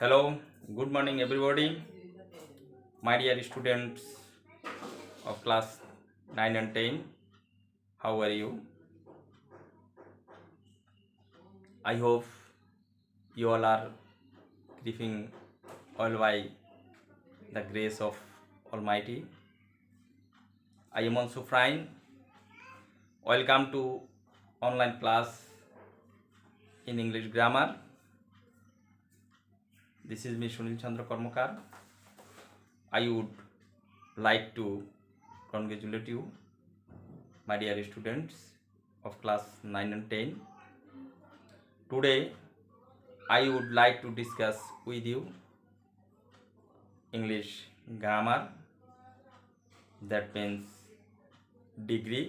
Hello, good morning, everybody, my dear students of class nine and ten. How are you? I hope you all are grieving all by the grace of Almighty. I am also fine. Welcome to online class in English grammar this is me Sunil Chandra Karmakar I would like to congratulate you my dear students of class nine and ten today I would like to discuss with you English grammar that means degree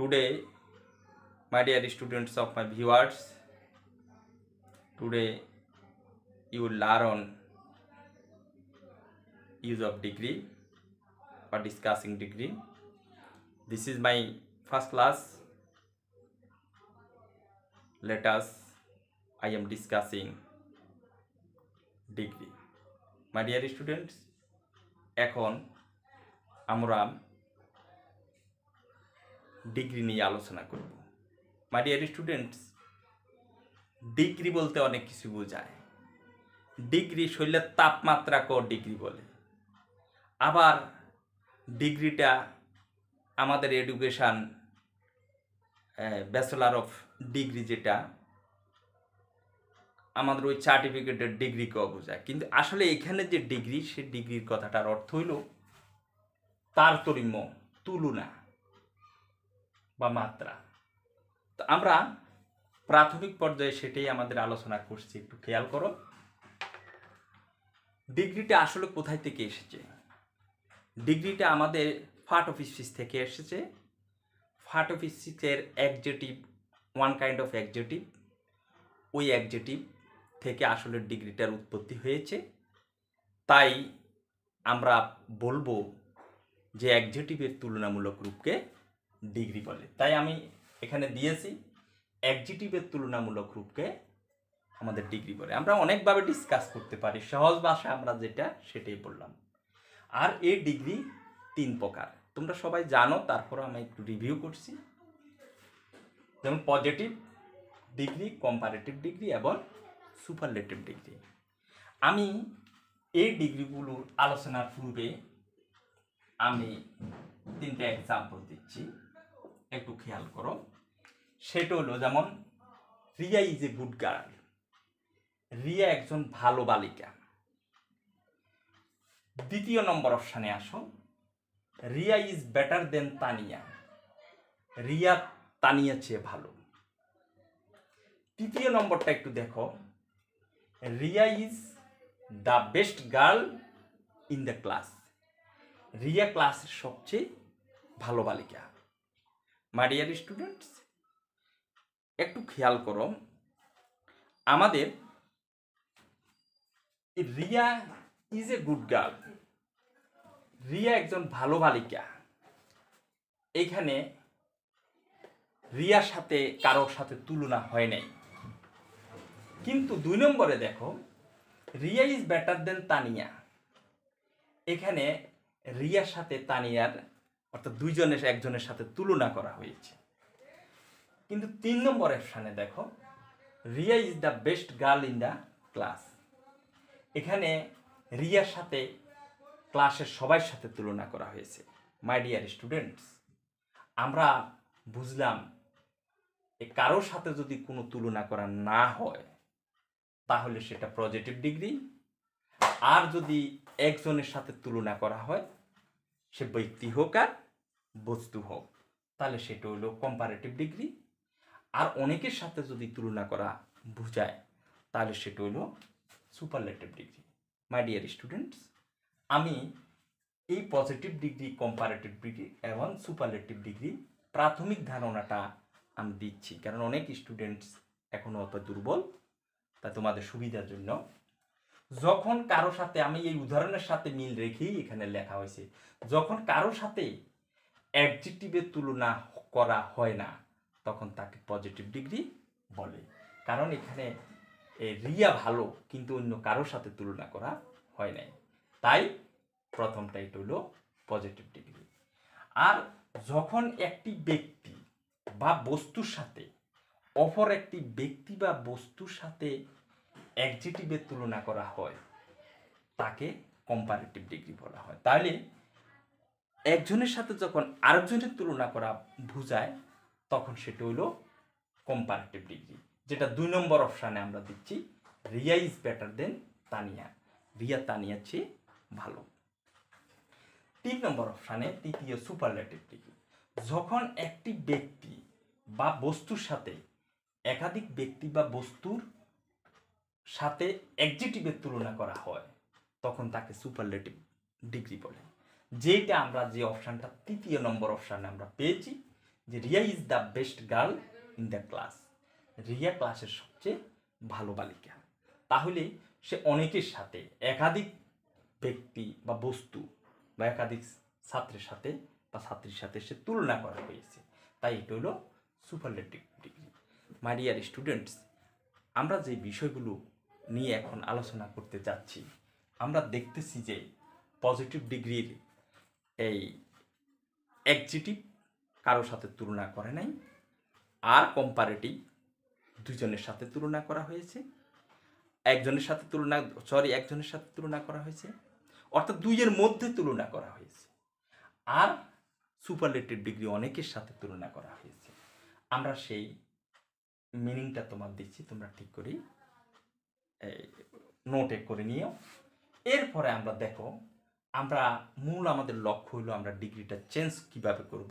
today my dear students of my viewers today you will learn on use of degree or discussing degree this is my first class let us i am discussing degree my dear students এখন আমরা degree নিয়ে আলোচনা করব মাই dear students degree বলতে অনেক কিছু বোঝায় degree শরীরের তাপমাত্রাকেও ডিগ্রি বলে আবার ডিগ্রিটা আমাদের এডুকেশান ব্যাচেলার অফ ডিগ্রি যেটা আমাদের ওই সার্টিফিকেটের ডিগ্রিকেও বোঝায় কিন্তু আসলে এখানে যে ডিগ্রি সে ডিগ্রির কথাটার অর্থ হইল তারতম্য তুলনা বা মাত্রা তো আমরা প্রাথমিক পর্যায়ে সেটাই আমাদের আলোচনা করছি একটু খেয়াল করো ডিগ্রিটা আসলে কোথায় থেকে এসেছে ডিগ্রিটা আমাদের ফার্ট অফিসিস থেকে এসেছে ফার্ট অফিসিসের adjective one kind of adjective ওই একজেটিভ থেকে আসলে ডিগ্রিটার উৎপত্তি হয়েছে তাই আমরা বলবো যে একজেটিভের তুলনামূলক রূপকে ডিগ্রি বলে তাই আমি এখানে দিয়েছি একজিটিভের তুলনামূলক রূপকে আমাদের ডিগ্রি বলে আমরা অনেকভাবে ডিসকাস করতে পারি সহজ ভাষা আমরা যেটা সেটাই বললাম আর এ ডিগ্রি তিন প্রকার তোমরা সবাই জানো তারপর আমি একটু রিভিউ করছি যেমন পজিটিভ ডিগ্রি কম্পারেটিভ ডিগ্রি এবং সুপারলেটিভ ডিগ্রি আমি এই ডিগ্রিগুলোর আলোচনার পূর্বে আমি তিনটে এক্সাম্পল দিচ্ছি একটু খেয়াল করো সেটা হলো যেমন Riya is a good girl Riya একজন ভালো বালিকা দ্বিতীয় নম্বর অপশানে আসো Riya is better than Tania Riya Tania চেয়ে ভালো তৃতীয় নম্বরটা একটু দেখো Riya is the best girl in the class Riya ক্লাসের সবচেয়ে ভালো বালিকা মাই স্টুডেন্ট স্টুডেন্টস একটু খেয়াল করো আমাদের Riya is a good girl Riya একজন ভালো বালিকা এখানে রিয়ার সাথে কারোর সাথে তুলনা হয় নাই কিন্তু দুই নম্বরে দেখো Riya is better than Tania এখানে রিয়ার সাথে তানিয়ার অর্থাৎ দুইজনের একজনের সাথে তুলনা করা হয়েছে কিন্তু তিন নম্বর অপশানে দেখো Riya is the best girl in the class এখানে রিয়ার সাথে ক্লাসের সবার সাথে তুলনা করা হয়েছে মাই ডিয়ার স্টুডেন্টস আমরা বুঝলাম এ কারোর সাথে যদি কোনো তুলনা করা না হয় তাহলে সেটা পজিটিভ ডিগ্রি আর যদি একজনের সাথে তুলনা করা হয় সে ব্যক্তি হোক আর বস্তু হোক তাহলে সেটা হলো কম্পারেটিভ ডিগ্রি আর অনেকের সাথে যদি তুলনা করা বোঝায় তাহলে সেটা হলো superlative degree my dear students আমি এই পজিটিভ ডিগ্রি কম্পারেটিভ ডিগ্রি এবং সুপারলেটিভ ডিগ্রি প্রাথমিক ধারণাটা আমি দিচ্ছি কারণ অনেক স্টুডেন্টস এখনও অত দুর্বল তা তোমাদের সুবিধার জন্য যখন কারো সাথে আমি এই উদাহরণের সাথে মিল রেখেই এখানে লেখা হয়েছে যখন কারো সাথে অ্যাডজেক্টিভের তুলনা করা হয় না তখন তাকে পজিটিভ ডিগ্রি বলে কারণ এখানে রিয়া ভালো কিন্তু অন্য কারোর সাথে তুলনা করা হয় নাই তাই প্রথমটা এটা হলো পজিটিভ ডিগ্রি আর যখন একটি ব্যক্তি বা বস্তুর সাথে অপর একটি ব্যক্তি বা বস্তুর সাথে অ্যাডজেক্টিভের তুলনা করা হয় তাকে কম্পারেটিভ ডিগ্রি বলা হয় তাহলে একজনের সাথে যখন আরেকজনের তুলনা করা বুঝায় তখন সেটা হইল কম্পারেটিভ ডিগ্রি যেটা দুই নম্বর অপশানে আমরা দিচ্ছি Riya is better than Tania Riya তানিয়ার চেয়ে ভালো তিন নম্বর অপশানে তৃতীয় সুপারলেটিভ ডিগ্রি যখন একটি ব্যক্তি বা বস্তুর সাথে একাধিক ব্যক্তি বা বস্তুর সাথে একজিটিভের তুলনা করা হয় তখন তাকে সুপারলেটিভ ডিগ্রি বলে যেটা আমরা যে অপশানটা তৃতীয় নম্বর অপশানে আমরা পেয়েছি যে Riya is the best girl in the class Riya ক্লাসের সবচেয়ে ভালো বালিকা তাহলে সে অনেকের সাথে একাধিক ব্যক্তি বা বস্তু বা একাধিক ছাত্রের সাথে বা ছাত্রীর সাথে সে তুলনা করা হয়েছে তাই এটা হলো সুপারলেটিভ ডিগ্রি মারিয়ার স্টুডেন্টস আমরা যে বিষয়গুলো নিয়ে এখন আলোচনা করতে যাচ্ছি আমরা দেখতেছি যে পজিটিভ ডিগ্রির এই একজিটিভ কারোর সাথে তুলনা করে নাই আর কম্পারেটিভ দুজনের সাথে তুলনা করা হয়েছে একজনের সাথে তুলনা সরি একজনের সাথে তুলনা করা হয়েছে অর্থাৎ দুইয়ের মধ্যে তুলনা করা হয়েছে আর সুপারলেটেড ডিগ্রি অনেকের সাথে তুলনা করা হয়েছে আমরা সেই মিনিংটা তোমার দিচ্ছি তোমরা ঠিক করি নোটে করে নিও এরপরে আমরা দেখো আমরা মূল আমাদের লক্ষ্য হলো আমরা ডিগ্রিটা চেঞ্জ কিভাবে করব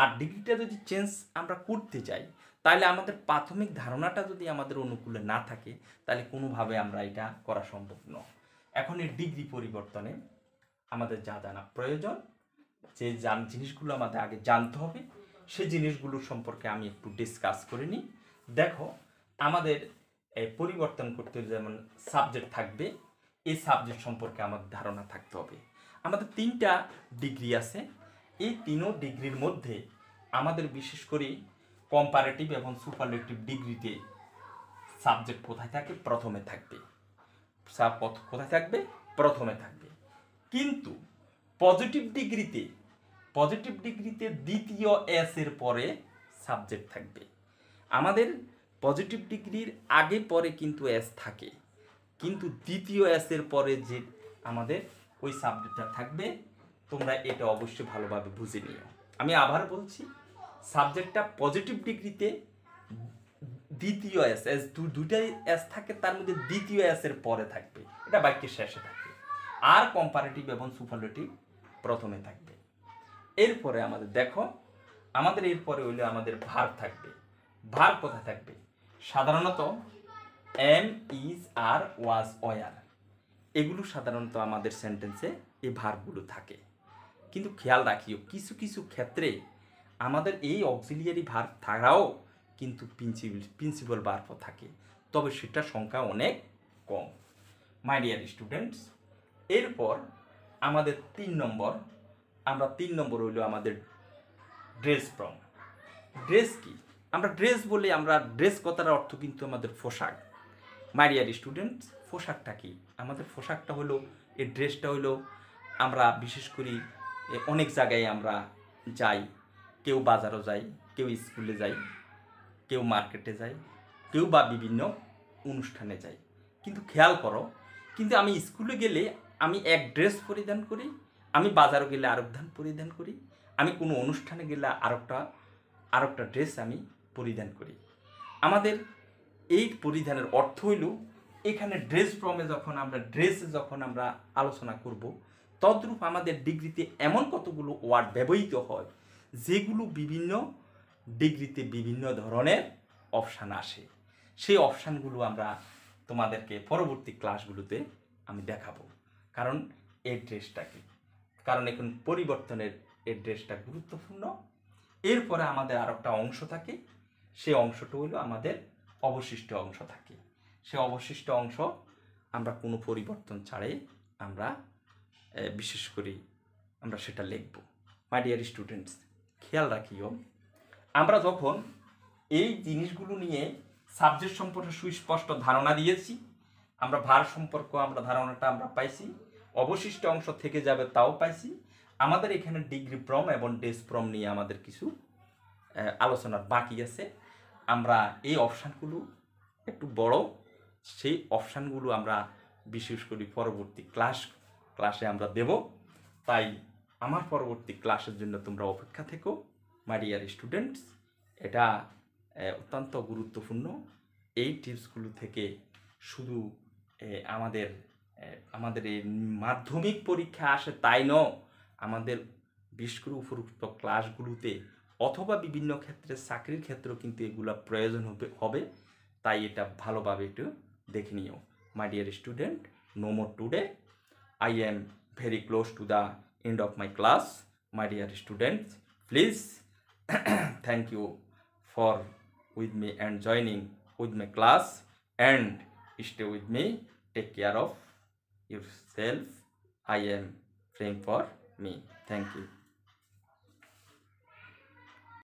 আর ডিগ্রিটা যদি চেঞ্জ আমরা করতে যাই তাহলে আমাদের প্রাথমিক ধারণাটা যদি আমাদের অনুকূলে না থাকে তাহলে কোনোভাবে আমরা এটা করা সম্ভব নয় এখন এই ডিগ্রি পরিবর্তনে আমাদের যা জানা প্রয়োজন যে যান জিনিসগুলো আমাদের আগে জানতে হবে সে জিনিসগুলো সম্পর্কে আমি একটু ডিসকাস করে নিই দেখো আমাদের পরিবর্তন করতে যেমন সাবজেক্ট থাকবে এই সাবজেক্ট সম্পর্কে আমাদের ধারণা থাকতে হবে আমাদের তিনটা ডিগ্রি আছে এই তিনও ডিগ্রির মধ্যে আমাদের বিশেষ করে কম্পারেটিভ এবং সুপারলেটিভ ডিগ্রিতে সাবজেক্ট কোথায় থাকে প্রথমে থাকবে কোথায় থাকবে প্রথমে থাকবে কিন্তু পজিটিভ ডিগ্রিতে পজিটিভ ডিগ্রিতে দ্বিতীয় এস এর পরে সাবজেক্ট থাকবে আমাদের পজিটিভ ডিগ্রির আগে পরে কিন্তু এস থাকে কিন্তু দ্বিতীয় অ্যাসের পরে যে আমাদের ওই সাবজেক্টটা থাকবে তোমরা এটা অবশ্যই ভালোভাবে বুঝে নিও আমি আবার বলছি সাবজেক্টটা পজিটিভ ডিগ্রিতে দ্বিতীয় অ্যাস অ্যাস দুটাই অ্যাস থাকে তার মধ্যে দ্বিতীয় অ্যাসের পরে থাকবে এটা বাক্যের শেষে থাকবে আর কম্পারেটিভ এবং সুপারলেটিভ প্রথমে থাকবে এরপরে আমাদের দেখো আমাদের এরপরে হইলে আমাদের ভার থাকবে ভার কোথায় থাকবে সাধারণত am is are was were এগুলো সাধারণত আমাদের সেন্টেন্সে এ ভারগুলো থাকে কিন্তু খেয়াল রাখিও কিছু কিছু ক্ষেত্রে আমাদের এই অক্সিলিয়ারি ভার থাকাও কিন্তু প্রিন্সিপাল প্রিন্সিপাল ভার্বও থাকে তবে সেটা সংখ্যা অনেক কম মাই ডিয়ার স্টুডেন্টস এরপর আমাদের তিন নম্বর আমরা তিন নম্বর হইল আমাদের ড্রেস ফ্রম ড্রেস কি আমরা ড্রেস বলে আমরা ড্রেস কথার অর্থ কিন্তু আমাদের পোশাক মাই স্টুডেন্ট স্টুডেন্টস পোশাকটা কি আমাদের পোশাকটা হলো এই ড্রেসটা হলো আমরা বিশেষ করি অনেক জায়গায় আমরা যাই কেউ বাজারও যাই কেউ স্কুলে যাই কেউ মার্কেটে যাই কেউ বা বিভিন্ন অনুষ্ঠানে যাই কিন্তু খেয়াল করো কিন্তু আমি স্কুলে গেলে আমি এক ড্রেস পরিধান করি আমি বাজারও গেলে ধান পরিধান করি আমি কোনো অনুষ্ঠানে গেলে আরেকটা আরেকটা ড্রেস আমি পরিধান করি আমাদের এই পরিধানের অর্থ হইল এখানে ড্রেস ফর্মে যখন আমরা ড্রেস যখন আমরা আলোচনা করব তদ্রূপ আমাদের ডিগ্রিতে এমন কতগুলো ওয়ার্ড ব্যবহৃত হয় যেগুলো বিভিন্ন ডিগ্রিতে বিভিন্ন ধরনের অপশান আসে সেই অপশানগুলো আমরা তোমাদেরকে পরবর্তী ক্লাসগুলোতে আমি দেখাবো কারণ এই ড্রেসটাকে কারণ এখন পরিবর্তনের এই ড্রেসটা গুরুত্বপূর্ণ এরপরে আমাদের আর একটা অংশ থাকে সেই অংশটা হলো আমাদের অবশিষ্ট অংশ থাকে সে অবশিষ্ট অংশ আমরা কোনো পরিবর্তন ছাড়াই আমরা বিশেষ করে আমরা সেটা লিখব মাই ডিয়ার স্টুডেন্টস খেয়াল রাখিও আমরা যখন এই জিনিসগুলো নিয়ে সাবজেক্ট সম্পর্কে সুস্পষ্ট ধারণা দিয়েছি আমরা ভার সম্পর্ক আমরা ধারণাটা আমরা পাইছি অবশিষ্ট অংশ থেকে যাবে তাও পাইছি আমাদের এখানে ডিগ্রি প্রম এবং ডেস্ক প্রম নিয়ে আমাদের কিছু আলোচনার বাকি আছে আমরা এই অপশানগুলো একটু বড় সেই অপশানগুলো আমরা বিশেষ করে পরবর্তী ক্লাস ক্লাসে আমরা দেব তাই আমার পরবর্তী ক্লাসের জন্য তোমরা অপেক্ষা থেকো মাই ডিয়ার স্টুডেন্টস এটা অত্যন্ত গুরুত্বপূর্ণ এই টিপসগুলো থেকে শুধু আমাদের আমাদের এই মাধ্যমিক পরীক্ষা আসে তাই নয় আমাদের বিশ উপরুক্ত ক্লাসগুলোতে অথবা বিভিন্ন ক্ষেত্রে চাকরির ক্ষেত্রেও কিন্তু এগুলো প্রয়োজন হবে হবে তাই এটা ভালোভাবে একটু দেখে নিও my dear student no more today I am very close to the end of my class my dear students please thank you for with me and joining with my class and stay with me take care of yourself I am frame for me thank you